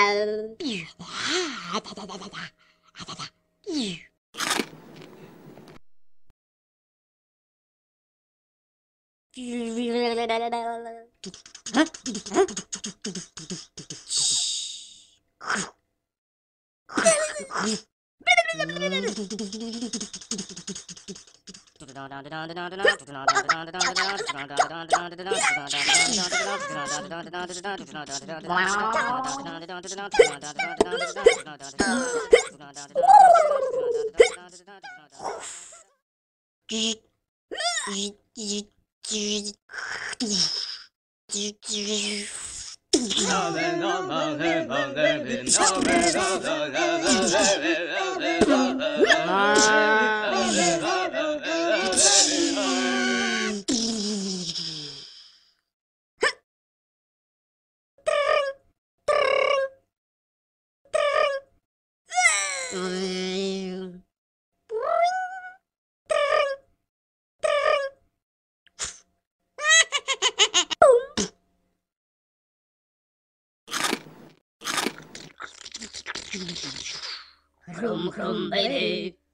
あたたたたた。あたた。Ah うんクロムクロムベイベー。